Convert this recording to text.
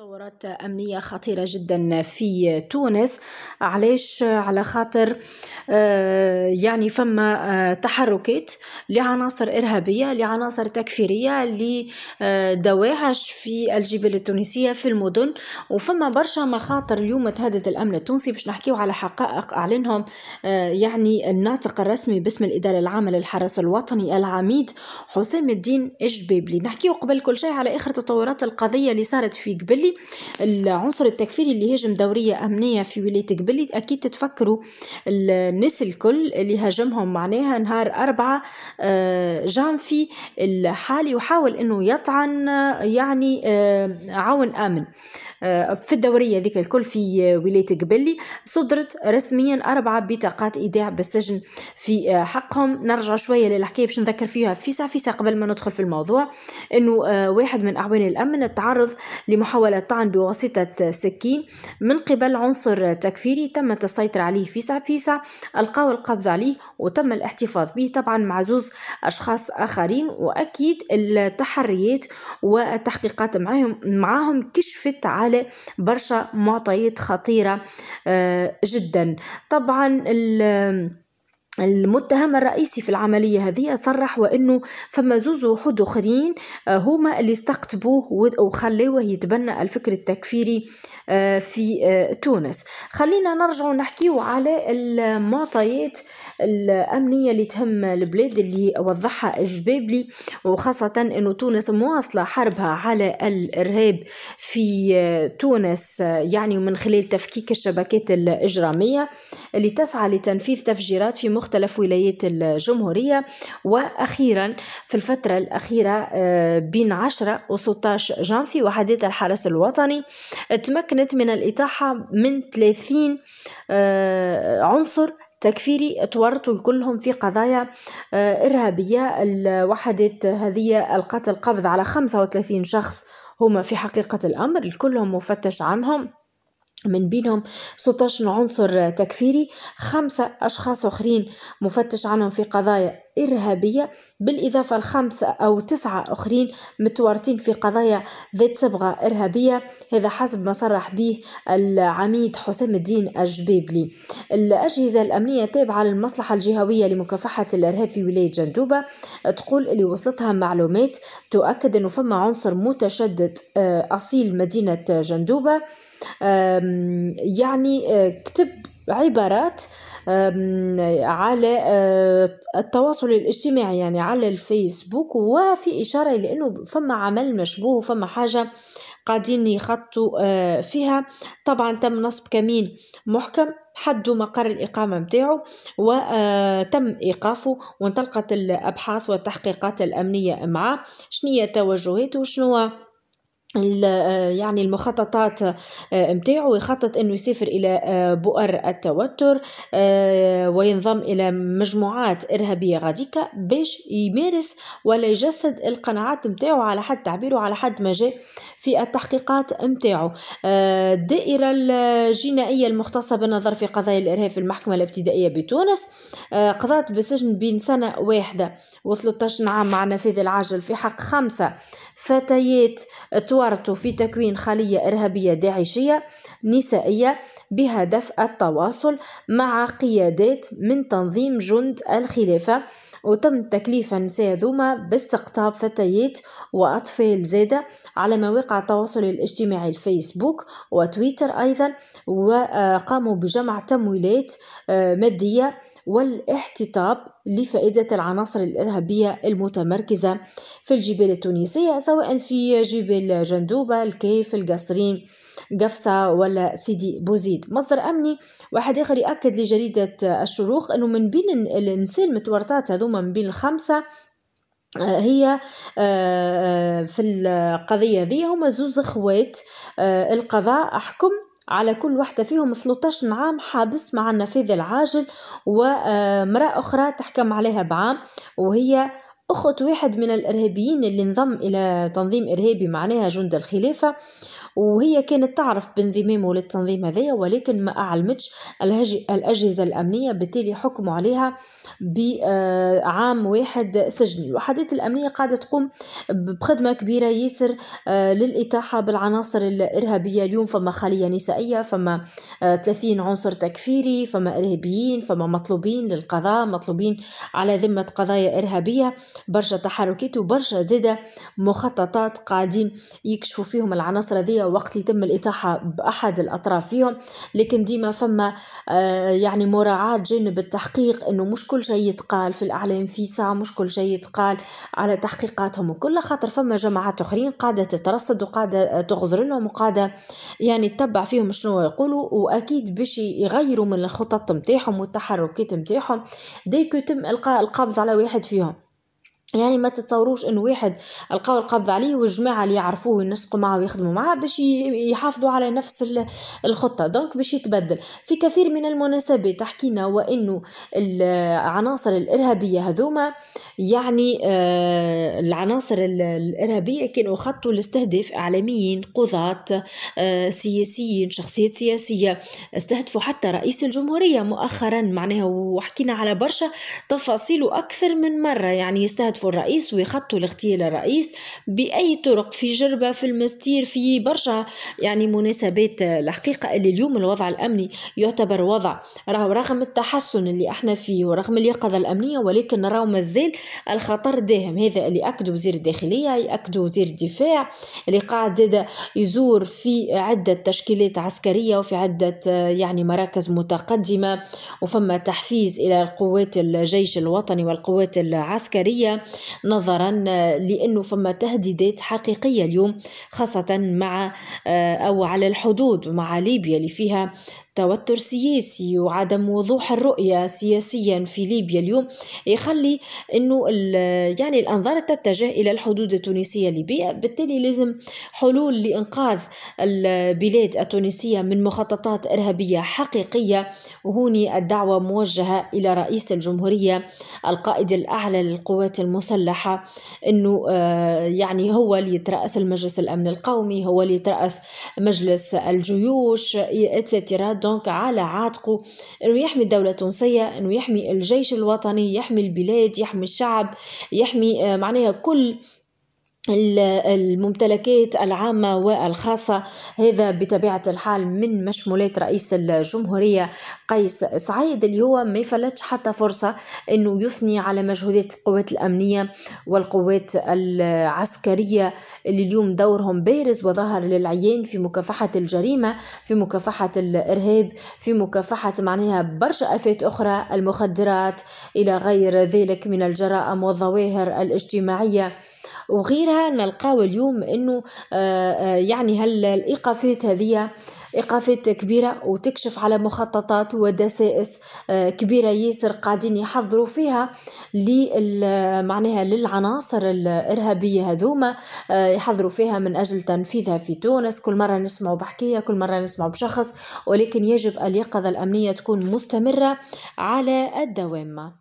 تطورات أمنية خطيرة جدا في تونس علاش على خاطر آه، يعني فما آه، تحركات لعناصر إرهابية لعناصر تكفيرية لدواعش في الجبال التونسية في المدن وفما برشا مخاطر اليوم تهدد الأمن التونسي باش نحكيو على حقائق أعلنهم آه، يعني الناطق الرسمي باسم الإدارة العامة للحرس الوطني العميد حسام الدين إجبيبلي نحكيو قبل كل شيء على آخر تطورات القضية اللي صارت في قبلي العنصر التكفيري اللي هاجم دورية أمنية في ولاية قبلي أكيد تتفكروا الناس الكل اللي هاجمهم معناها نهار أربعة آه، جانفي الحالي وحاول أنه يطعن يعني آه، عون أمن آه، في الدورية ذيك الكل في ولاية قبلي صدرت رسميا أربعة بطاقات إيداع بالسجن في حقهم نرجع شوية للحكاية باش نذكر فيها فيسع فيسع قبل ما ندخل في الموضوع أنه واحد من أعوان الأمن تعرض لمحاولة الطعن بواسطة سكين من قبل عنصر تكفيري تم التسيطر عليه في فيسع ألقاه ألقاو القبض عليه وتم الاحتفاظ به طبعا مع زوز أشخاص آخرين وأكيد التحريات والتحقيقات معهم, معهم كشفت على برشا معطيات خطيرة آه، جدا طبعا ال المتهم الرئيسي في العملية هذه صرح وأنه فما زوز وحود أخرين آه، هما اللي استقطبوه وخلوه يتبنى الفكر التكفيري آه، في آه، تونس خلينا نرجع نحكيه على المعطيات الأمنية اللي تهم البلاد اللي وضحها الجبابلي وخاصة أنه تونس مواصلة حربها على الإرهاب في تونس يعني من خلال تفكيك الشبكات الإجرامية اللي تسعى لتنفيذ تفجيرات في مختلف مختلف ولايات الجمهورية وأخيرا في الفترة الأخيرة آه، بين 10 و 16 جانفي وحديقة الحرس الوطني تمكنت من الإطاحة من 30 آه، عنصر تكفيري تورطوا كلهم في قضايا آه، إرهابية الوحدات هذه القتل قبض على 35 شخص هما في حقيقة الأمر الكلهم مفتش عنهم من بينهم 16 عنصر تكفيري خمسة أشخاص أخرين مفتش عنهم في قضايا إرهابية بالإضافة لخمسة أو تسعة آخرين متورطين في قضايا ذات صبغة إرهابية هذا حسب ما صرح به العميد حسام الدين الجبيبلي الأجهزة الأمنية التابعة للمصلحة الجهوية لمكافحة الإرهاب في ولاية جندوبة تقول اللي وصلتها معلومات تؤكد أنه فما عنصر متشدد آه، أصيل مدينة جندوبة يعني آه، كتب عبارات على آه، التواصل الاجتماعي يعني على الفيسبوك وفي إشارة لأنه فما عمل مشبوه وفما حاجة قاعدين يخطوا آه، فيها طبعا تم نصب كمين محكم حدوا مقر الإقامة متاعه وتم آه، إيقافه وانطلقت الأبحاث والتحقيقات الأمنية معه شنية توجهاته وشنو آه، يعني المخططات نتاعو آه، يخطط انه يسافر الى آه، بؤر التوتر وينضم الى مجموعات ارهابيه غاديكا باش يمارس ولا يجسد القناعات نتاعو على حد تعبيره على حد ما جاء في التحقيقات نتاعو الدائره الجنائيه المختصه بالنظر في قضايا الارهاب في المحكمه الابتدائيه بتونس قضات بالسجن بين سنه واحده و13 عام مع نفاذ العاجل في حق خمسه فتيات صورته في تكوين خلية إرهابية داعشية نسائية بهدف التواصل مع قيادات من تنظيم جند الخلافة وتم تكليف النساء ذوما باستقطاب فتيات وأطفال زادة على مواقع التواصل الاجتماعي الفيسبوك وتويتر أيضا وقاموا بجمع تمويلات آه، مادية والاحتطاب لفائدة العناصر الإرهابية المتمركزة في الجبال التونسية سواء في جبال جندوبة الكيف القصرين قفصة ولا سيدي بوزيد مصدر أمني واحد آخر يأكد لجريدة الشروق أنه من بين الإنسان متورطات هذوما من بين الخمسة آه، هي آه، في القضية ذي هما زوز خوات آه، القضاء أحكم على كل واحدة فيهم 13 عام حابس مع النفاذ العاجل ومرأة أخرى تحكم عليها بعام وهي أخت واحد من الإرهابيين اللي انضم إلى تنظيم إرهابي معناها جند الخلافة وهي كانت تعرف بانضمامه للتنظيم هذايا ولكن ما أعلمتش الأجهزة الأمنية بالتالي حكموا عليها بعام آه، واحد سجن الوحدات الأمنية قاعدة تقوم بخدمة كبيرة ياسر آه، للإتاحة بالعناصر الإرهابية اليوم فما خلية نسائية فما 30 آه، عنصر تكفيري فما إرهابيين فما مطلوبين للقضاء مطلوبين على ذمة قضايا إرهابية برشا تحركات وبرشا زادة مخططات قاعدين يكشفوا فيهم العناصر هذيا وقت اللي تم الإطاحة بأحد الأطراف فيهم لكن ديما فما آه، يعني مراعاة جانب التحقيق أنه مش كل شيء يتقال في الأعلام في ساعة مش كل شيء يتقال على تحقيقاتهم وكل خاطر فما جماعات أخرين قاعدة تترصد وقاعدة تغزر لهم وقاعدة يعني تتبع فيهم شنو يقولوا وأكيد باش يغيروا من الخطط متاعهم والتحركات متاعهم ديكو تم إلقاء القبض على واحد فيهم يعني ما تتصوروش انه واحد القاو القبض عليه والجماعه اللي يعرفوه وينسقوا معاه ويخدموا معاه باش يحافظوا على نفس الخطه دونك باش يتبدل في كثير من المناسبات حكينا وانه العناصر الارهابيه هذوما يعني آه، العناصر الارهابيه كانوا خطوا لاستهداف اعلاميين قضاة آه، سياسيين شخصيات سياسيه استهدفوا حتى رئيس الجمهوريه مؤخرا معناها وحكينا على برشا تفاصيل اكثر من مره يعني يستهدفوا يخطفوا الرئيس ويخطوا الاغتيال الرئيس باي طرق في جربه في المستير في برشا يعني مناسبات الحقيقه اللي اليوم الوضع الامني يعتبر وضع راهو رغم التحسن اللي احنا فيه ورغم اليقظه الامنيه ولكن راهو مازال الخطر داهم هذا اللي اكده وزير الداخليه ياكده وزير الدفاع اللي قاعد زاد يزور في عده تشكيلات عسكريه وفي عده يعني مراكز متقدمه وفما تحفيز الى القوات الجيش الوطني والقوات العسكريه نظرا آه، لانه فما تهديدات حقيقيه اليوم خاصه مع آه، او على الحدود مع ليبيا اللي فيها توتر سياسي وعدم وضوح الرؤية سياسيا في ليبيا اليوم يخلي أنه يعني الأنظار تتجه إلى الحدود التونسية الليبية بالتالي لازم حلول لإنقاذ البلاد التونسية من مخططات إرهابية حقيقية وهوني الدعوة موجهة إلى رئيس الجمهورية القائد الأعلى للقوات المسلحة أنه آه، يعني هو اللي يترأس المجلس الأمن القومي هو اللي يترأس مجلس الجيوش اتسترا دونك على عاتقه انه يحمي الدولة التونسية انه يحمي الجيش الوطني يحمي البلاد يحمي الشعب يحمي آه، معناها كل الممتلكات العامة والخاصة هذا بطبيعة الحال من مشمولات رئيس الجمهورية قيس سعيد اللي هو ما يفلتش حتى فرصة أنه يثني على مجهودات القوات الأمنية والقوات العسكرية اللي اليوم دورهم بارز وظهر للعيان في مكافحة الجريمة في مكافحة الإرهاب في مكافحة معناها برشا آفات أخرى المخدرات إلى غير ذلك من الجرائم والظواهر الاجتماعية وغيرها نلقاو اليوم انه آه، آه، يعني هالايقافات هذه ايقافات كبيره وتكشف على مخططات ودسائس آه، كبيره ياسر قاعدين يحضروا فيها معناها للعناصر الارهابيه هذوما يحضروا فيها من اجل تنفيذها في تونس كل مره نسمع بحكيه كل مره نسمع بشخص ولكن يجب اليقظه الامنيه تكون مستمره على الدوام